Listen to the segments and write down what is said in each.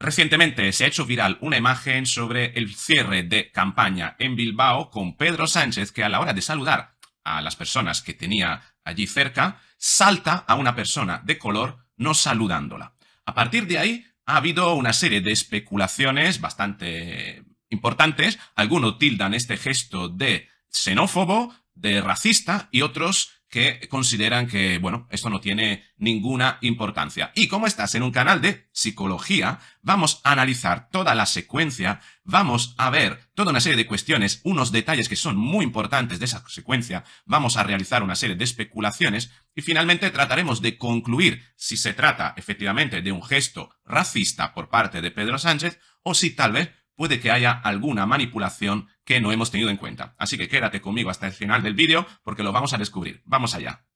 Recientemente se ha hecho viral una imagen sobre el cierre de campaña en Bilbao con Pedro Sánchez que a la hora de saludar a las personas que tenía allí cerca, salta a una persona de color no saludándola. A partir de ahí ha habido una serie de especulaciones bastante importantes. Algunos tildan este gesto de xenófobo, de racista y otros que consideran que, bueno, esto no tiene ninguna importancia. Y como estás en un canal de psicología, vamos a analizar toda la secuencia, vamos a ver toda una serie de cuestiones, unos detalles que son muy importantes de esa secuencia, vamos a realizar una serie de especulaciones y finalmente trataremos de concluir si se trata efectivamente de un gesto racista por parte de Pedro Sánchez o si tal vez puede que haya alguna manipulación que no hemos tenido en cuenta. Así que quédate conmigo hasta el final del vídeo porque lo vamos a descubrir. ¡Vamos allá!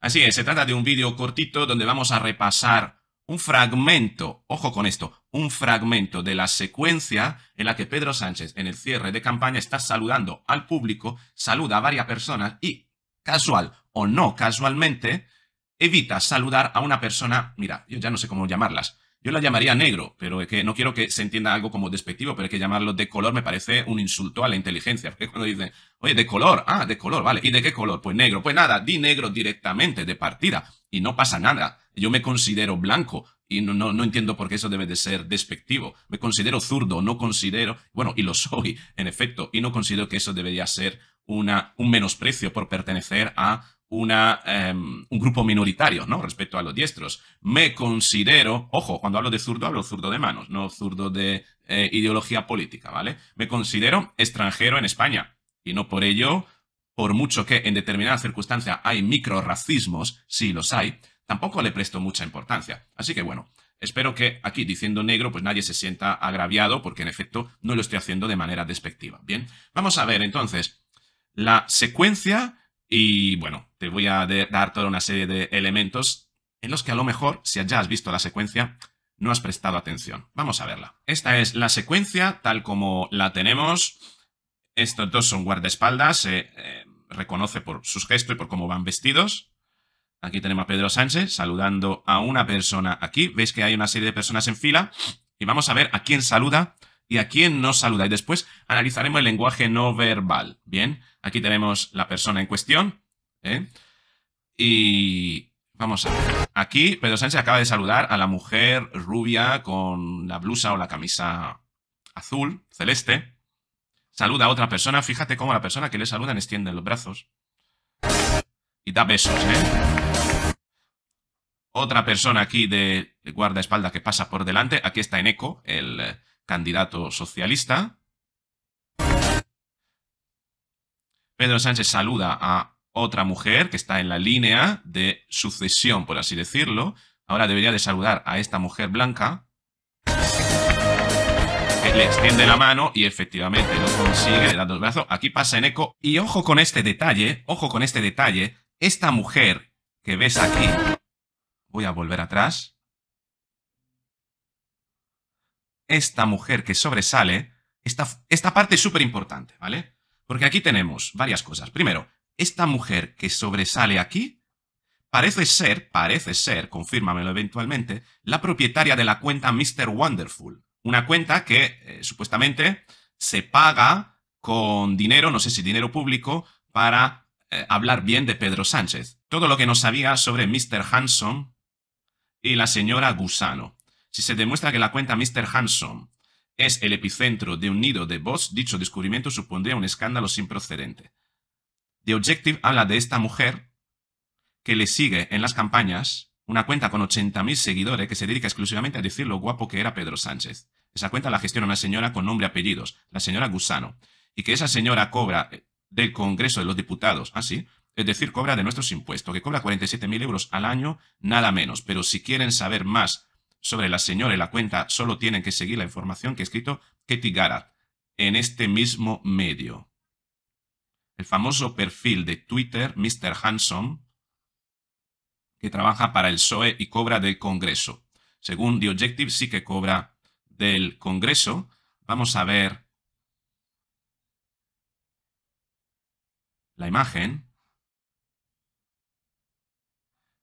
Así es, se trata de un vídeo cortito donde vamos a repasar un fragmento, ojo con esto, un fragmento de la secuencia en la que Pedro Sánchez en el cierre de campaña está saludando al público, saluda a varias personas y, casual o no casualmente, evita saludar a una persona, mira, yo ya no sé cómo llamarlas. Yo la llamaría negro, pero es que no quiero que se entienda algo como despectivo, pero es que llamarlo de color me parece un insulto a la inteligencia. Porque cuando dicen, oye, de color, ah, de color, vale. ¿Y de qué color? Pues negro. Pues nada, di negro directamente, de partida. Y no pasa nada. Yo me considero blanco y no, no, no entiendo por qué eso debe de ser despectivo. Me considero zurdo, no considero, bueno, y lo soy, en efecto, y no considero que eso debería ser una, un menosprecio por pertenecer a una, em, un grupo minoritario ¿no? respecto a los diestros. Me considero, ojo, cuando hablo de zurdo, hablo zurdo de manos, no zurdo de eh, ideología política, ¿vale? Me considero extranjero en España y no por ello, por mucho que en determinadas circunstancias hay micro-racismos, si los hay, tampoco le presto mucha importancia. Así que bueno, espero que aquí diciendo negro, pues nadie se sienta agraviado porque en efecto no lo estoy haciendo de manera despectiva. Bien, vamos a ver entonces la secuencia y bueno, te voy a dar toda una serie de elementos en los que a lo mejor, si ya has visto la secuencia, no has prestado atención. Vamos a verla. Esta es la secuencia tal como la tenemos. Estos dos son guardaespaldas, se eh, reconoce por sus gestos y por cómo van vestidos. Aquí tenemos a Pedro Sánchez saludando a una persona aquí. Veis que hay una serie de personas en fila y vamos a ver a quién saluda y a quién nos saluda. Y después analizaremos el lenguaje no verbal. Bien, aquí tenemos la persona en cuestión. ¿eh? Y vamos a ver. Aquí Pedro Sánchez acaba de saludar a la mujer rubia con la blusa o la camisa azul, celeste. Saluda a otra persona. Fíjate cómo la persona que le saludan extiende los brazos. Y da besos, ¿eh? Otra persona aquí de guardaespaldas que pasa por delante. Aquí está en eco el candidato socialista. Pedro Sánchez saluda a otra mujer que está en la línea de sucesión, por así decirlo. Ahora debería de saludar a esta mujer blanca. le extiende la mano y efectivamente lo consigue, le da dos brazos. Aquí pasa en eco. Y ojo con este detalle, ojo con este detalle. Esta mujer que ves aquí... Voy a volver atrás. esta mujer que sobresale, esta, esta parte es súper importante, ¿vale? Porque aquí tenemos varias cosas. Primero, esta mujer que sobresale aquí parece ser, parece ser, confírmamelo eventualmente, la propietaria de la cuenta Mr. Wonderful. Una cuenta que eh, supuestamente se paga con dinero, no sé si dinero público, para eh, hablar bien de Pedro Sánchez. Todo lo que no sabía sobre Mr. Hanson y la señora Gusano. Si se demuestra que la cuenta Mr. Hanson es el epicentro de un nido de bots, dicho descubrimiento supondría un escándalo sin procedente. The Objective habla de esta mujer que le sigue en las campañas, una cuenta con 80.000 seguidores que se dedica exclusivamente a decir lo guapo que era Pedro Sánchez. Esa cuenta la gestiona una señora con nombre y apellidos, la señora Gusano, y que esa señora cobra eh, del Congreso de los Diputados, así, ¿ah, es decir, cobra de nuestros impuestos, que cobra 47.000 euros al año, nada menos. Pero si quieren saber más sobre la señora y la cuenta solo tienen que seguir la información que ha escrito Katie Garrett en este mismo medio. El famoso perfil de Twitter, Mr. Hanson, que trabaja para el PSOE y cobra del Congreso. Según The Objective, sí que cobra del Congreso. Vamos a ver la imagen.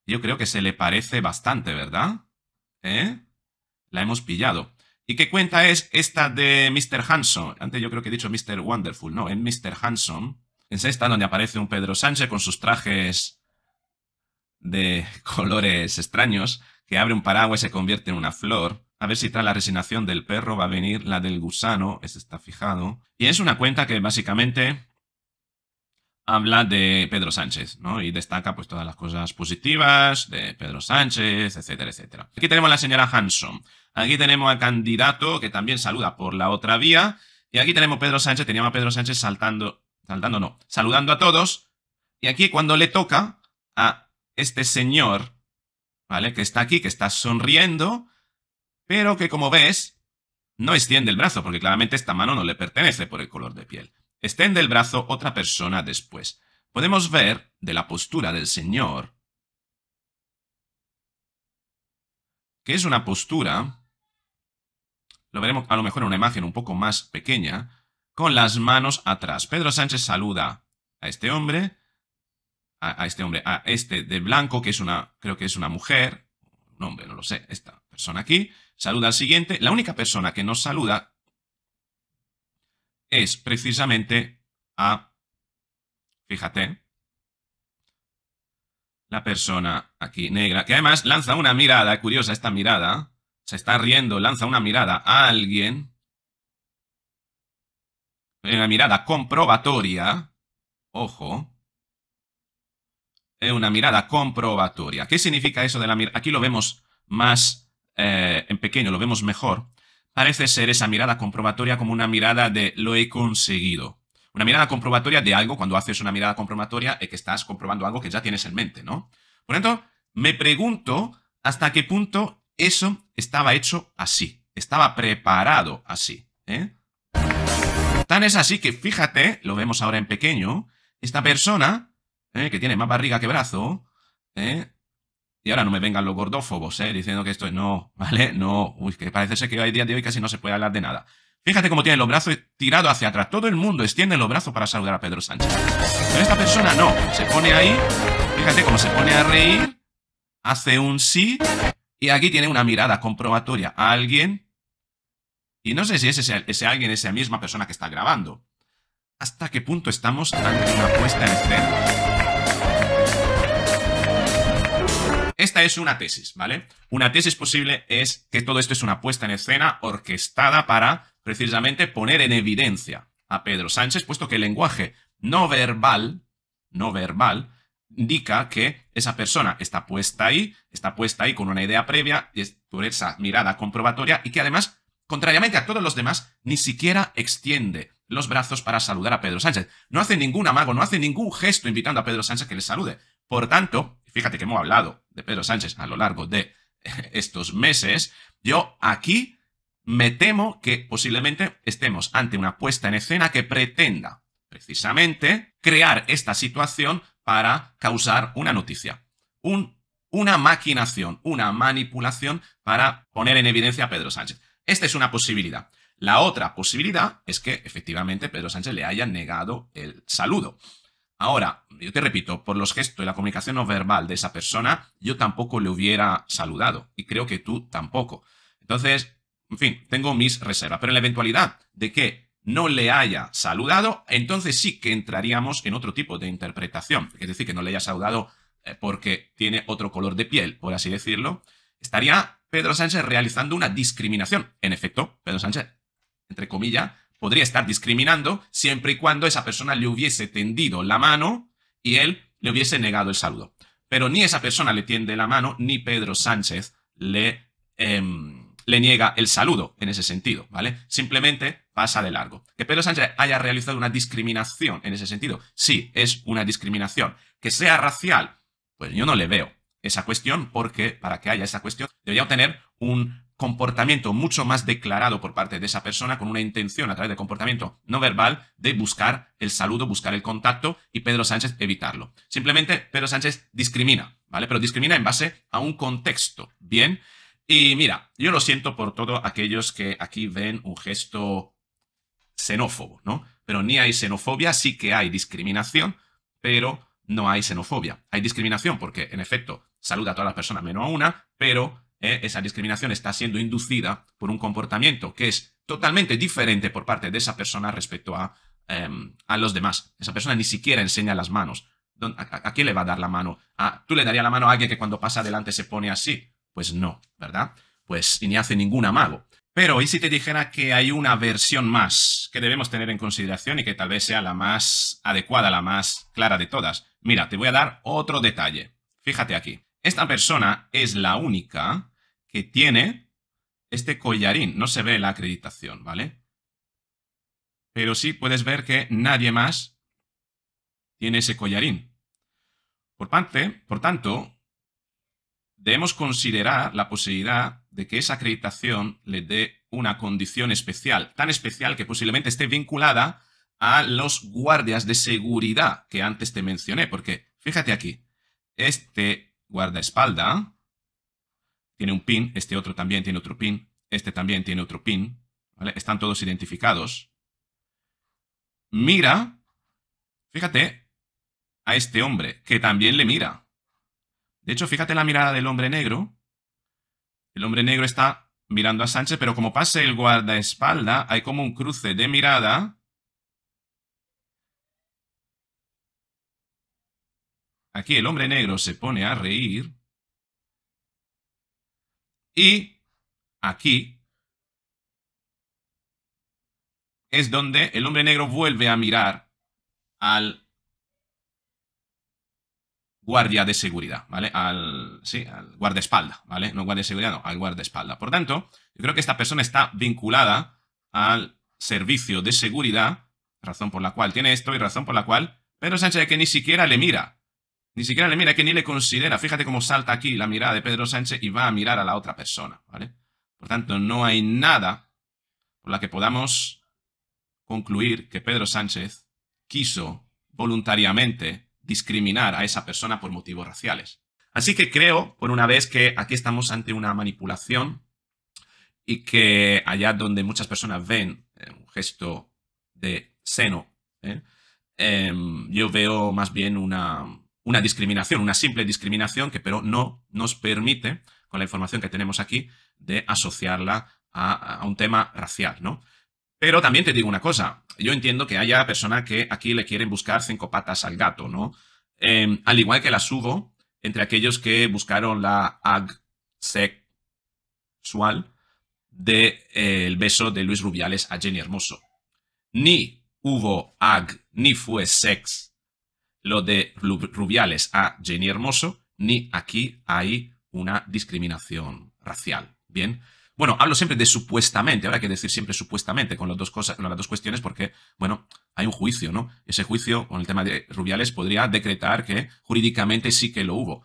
Yo creo que se le parece bastante, ¿verdad? ¿eh? La hemos pillado. ¿Y qué cuenta es esta de Mr. Hanson? Antes yo creo que he dicho Mr. Wonderful, no, en Mr. Hanson. Es esta donde aparece un Pedro Sánchez con sus trajes de colores extraños, que abre un paraguas y se convierte en una flor. A ver si tras la resignación del perro va a venir la del gusano, ese está fijado. Y es una cuenta que básicamente habla de Pedro Sánchez, ¿no? Y destaca pues todas las cosas positivas de Pedro Sánchez, etcétera, etcétera. Aquí tenemos a la señora Hanson. Aquí tenemos al candidato que también saluda por la otra vía. Y aquí tenemos a Pedro Sánchez, teníamos a Pedro Sánchez saltando, saltando no, saludando a todos. Y aquí cuando le toca a este señor, ¿vale? Que está aquí, que está sonriendo, pero que como ves, no extiende el brazo, porque claramente esta mano no le pertenece por el color de piel. Extiende el brazo otra persona después. Podemos ver, de la postura del Señor, que es una postura, lo veremos a lo mejor en una imagen un poco más pequeña, con las manos atrás. Pedro Sánchez saluda a este hombre, a, a este hombre, a este de blanco, que es una, creo que es una mujer, un hombre, no lo sé, esta persona aquí, saluda al siguiente. La única persona que nos saluda es precisamente a, fíjate, la persona aquí negra, que además lanza una mirada, curiosa esta mirada, se está riendo, lanza una mirada a alguien, una mirada comprobatoria, ojo, una mirada comprobatoria. ¿Qué significa eso de la mirada? Aquí lo vemos más eh, en pequeño, lo vemos mejor. Parece ser esa mirada comprobatoria como una mirada de lo he conseguido. Una mirada comprobatoria de algo, cuando haces una mirada comprobatoria, es que estás comprobando algo que ya tienes en mente, ¿no? Por tanto, me pregunto hasta qué punto eso estaba hecho así, estaba preparado así. ¿eh? Tan es así que fíjate, lo vemos ahora en pequeño, esta persona, ¿eh? que tiene más barriga que brazo, ¿eh? Y ahora no me vengan los gordófobos, ¿eh? Diciendo que esto es no, ¿vale? No, uy, que parece ser que hoy día de hoy casi no se puede hablar de nada. Fíjate cómo tiene los brazos tirados hacia atrás. Todo el mundo extiende los brazos para saludar a Pedro Sánchez. Pero esta persona no. Se pone ahí, fíjate cómo se pone a reír, hace un sí, y aquí tiene una mirada comprobatoria a alguien. Y no sé si es ese, ese alguien, esa misma persona que está grabando. ¿Hasta qué punto estamos ante una puesta en escena? Esta es una tesis, ¿vale? Una tesis posible es que todo esto es una puesta en escena orquestada para precisamente poner en evidencia a Pedro Sánchez, puesto que el lenguaje no verbal, no verbal, indica que esa persona está puesta ahí, está puesta ahí con una idea previa, por esa mirada comprobatoria y que además, contrariamente a todos los demás, ni siquiera extiende los brazos para saludar a Pedro Sánchez. No hace ningún amago, no hace ningún gesto invitando a Pedro Sánchez que le salude. Por tanto, fíjate que hemos hablado de Pedro Sánchez a lo largo de estos meses, yo aquí me temo que posiblemente estemos ante una puesta en escena que pretenda precisamente crear esta situación para causar una noticia, una maquinación, una manipulación para poner en evidencia a Pedro Sánchez. Esta es una posibilidad. La otra posibilidad es que efectivamente Pedro Sánchez le haya negado el saludo. Ahora, yo te repito, por los gestos y la comunicación no verbal de esa persona, yo tampoco le hubiera saludado y creo que tú tampoco. Entonces, en fin, tengo mis reservas, pero en la eventualidad de que no le haya saludado, entonces sí que entraríamos en otro tipo de interpretación, es decir, que no le haya saludado eh, porque tiene otro color de piel, por así decirlo, estaría Pedro Sánchez realizando una discriminación. En efecto, Pedro Sánchez, entre comillas, podría estar discriminando siempre y cuando esa persona le hubiese tendido la mano y él le hubiese negado el saludo. Pero ni esa persona le tiende la mano, ni Pedro Sánchez le, em, le niega el saludo en ese sentido, ¿vale? Simplemente pasa de largo. Que Pedro Sánchez haya realizado una discriminación en ese sentido, sí, es una discriminación. Que sea racial, pues yo no le veo esa cuestión porque para que haya esa cuestión debería tener un comportamiento mucho más declarado por parte de esa persona con una intención a través de comportamiento no verbal de buscar el saludo, buscar el contacto y Pedro Sánchez evitarlo. Simplemente Pedro Sánchez discrimina, ¿vale? Pero discrimina en base a un contexto, ¿bien? Y mira, yo lo siento por todos aquellos que aquí ven un gesto xenófobo, ¿no? Pero ni hay xenofobia, sí que hay discriminación, pero no hay xenofobia. Hay discriminación porque, en efecto, saluda a todas las personas menos a una, pero ¿eh? esa discriminación está siendo inducida por un comportamiento que es totalmente diferente por parte de esa persona respecto a, em, los demás. Esa persona ni siquiera enseña las manos. ¿A, quién le va a dar la mano? ¿Tú le darías la mano a alguien que cuando pasa adelante se pone así? Pues no, ¿verdad? Pues ni hace ningún amago. Pero, ¿y si te dijera que hay una versión más que debemos tener en consideración y que tal vez sea la más adecuada, la más clara de todas? Mira, te voy a dar otro detalle. Fíjate aquí. Esta persona es la única que tiene este collarín. No se ve la acreditación, ¿vale? Pero sí puedes ver que nadie más tiene ese collarín. Por, tanto, debemos considerar la posibilidad de que esa acreditación le dé una condición especial, tan especial que posiblemente esté vinculada a los guardias de seguridad que antes te mencioné, porque fíjate aquí, este guardaespalda. Tiene un pin, este otro también tiene otro pin, este también tiene otro pin. ¿vale? Están todos identificados. Mira, fíjate, a este hombre, que también le mira. De hecho, fíjate la mirada del hombre negro. El hombre negro está mirando a Sánchez, pero como pase el guardaespalda, hay como un cruce de mirada Aquí el hombre negro se pone a reír. Y aquí es donde el hombre negro vuelve a mirar al guardia de seguridad, ¿vale? Al, sí, al guardaespalda, ¿vale? No guardia de seguridad, no, al guardaespalda. Por tanto, yo creo que esta persona está vinculada al servicio de seguridad, razón por la cual tiene esto y razón por la cual Pedro Sánchez que ni siquiera le mira. Ni siquiera le mira, que ni le considera. Fíjate cómo salta aquí la mirada de Pedro Sánchez y va a mirar a la otra persona, ¿vale? Por tanto, no hay nada por la que podamos concluir que Pedro Sánchez quiso voluntariamente discriminar a esa persona por motivos raciales. Así que creo, por una vez, que aquí estamos ante una manipulación y que allá donde muchas personas ven eh, un gesto de seno, ¿eh? em, yo veo más bien una, una discriminación, una simple discriminación que pero no nos permite, con la información que tenemos aquí, de asociarla a, un tema racial, ¿no? Pero también te digo una cosa, yo entiendo que haya personas que aquí le quieren buscar cinco patas al gato, ¿no? Em, al igual que las hubo entre aquellos que buscaron la ag sexual del de, eh, el beso de Luis Rubiales a Jenny Hermoso. Ni hubo ag, ni fue sex lo de Rubiales a ah, Jenny Hermoso, ni aquí hay una discriminación racial. Bien. Bueno, hablo siempre de supuestamente, habrá que decir siempre supuestamente con las dos cosas, con las dos cuestiones, porque, bueno, hay un juicio, ¿no? Ese juicio, con el tema de Rubiales, podría decretar que jurídicamente sí que lo hubo.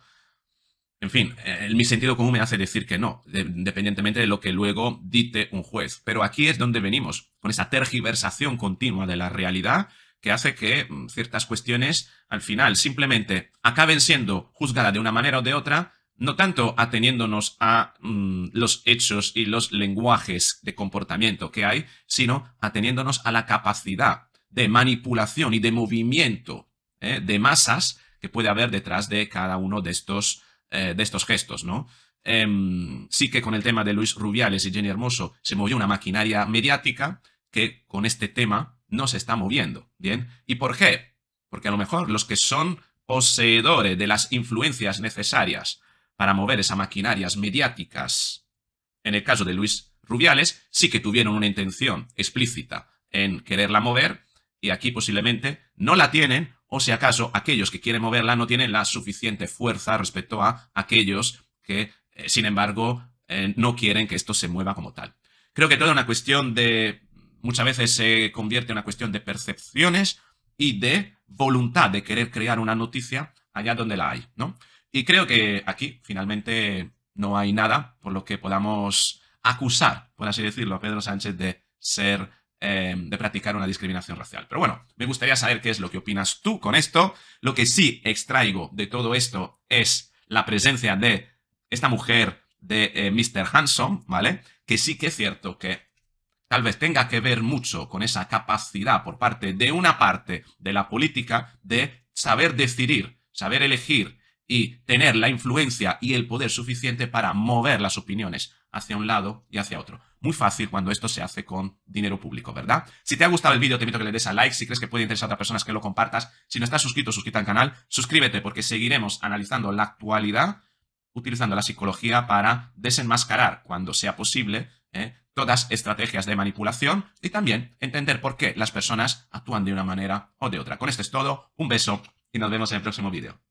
En fin, eh, en mi sentido común me hace decir que no, independientemente de lo que luego dite un juez. Pero aquí es donde venimos, con esa tergiversación continua de la realidad que hace que mm, ciertas cuestiones al final simplemente acaben siendo juzgadas de una manera o de otra, no tanto ateniéndonos a mm, los hechos y los lenguajes de comportamiento que hay, sino ateniéndonos a la capacidad de manipulación y de movimiento ¿eh? de masas que puede haber detrás de cada uno de estos, eh, de estos gestos, ¿no? Em, sí que con el tema de Luis Rubiales y Jenny Hermoso se movió una maquinaria mediática que con este tema no se está moviendo, ¿bien? ¿Y por qué? Porque a lo mejor los que son poseedores de las influencias necesarias para mover esa maquinarias mediáticas, en el caso de Luis Rubiales, sí que tuvieron una intención explícita en quererla mover y aquí posiblemente no la tienen o si acaso aquellos que quieren moverla no tienen la suficiente fuerza respecto a aquellos que, eh, sin embargo, eh, no quieren que esto se mueva como tal. Creo que toda una cuestión de muchas veces se convierte en una cuestión de percepciones y de voluntad de querer crear una noticia allá donde la hay, ¿no? Y creo que aquí finalmente no hay nada por lo que podamos acusar, por así decirlo, a Pedro Sánchez de ser, eh, de practicar una discriminación racial. Pero bueno, me gustaría saber qué es lo que opinas tú con esto. Lo que sí extraigo de todo esto es la presencia de esta mujer de eh, Mr. Hanson, ¿vale? Que sí que es cierto que tal vez tenga que ver mucho con esa capacidad por parte de una parte de la política de saber decidir, saber elegir y tener la influencia y el poder suficiente para mover las opiniones hacia un lado y hacia otro. Muy fácil cuando esto se hace con dinero público, ¿verdad? Si te ha gustado el vídeo, te invito a que le des a like. Si crees que puede interesar a otras personas, que lo compartas. Si no estás suscrito, suscríbete al canal. Suscríbete porque seguiremos analizando la actualidad utilizando la psicología para desenmascarar, cuando sea posible, ¿eh? todas estrategias de manipulación y también entender por qué las personas actúan de una manera o de otra. Con esto es todo, un beso y nos vemos en el próximo vídeo.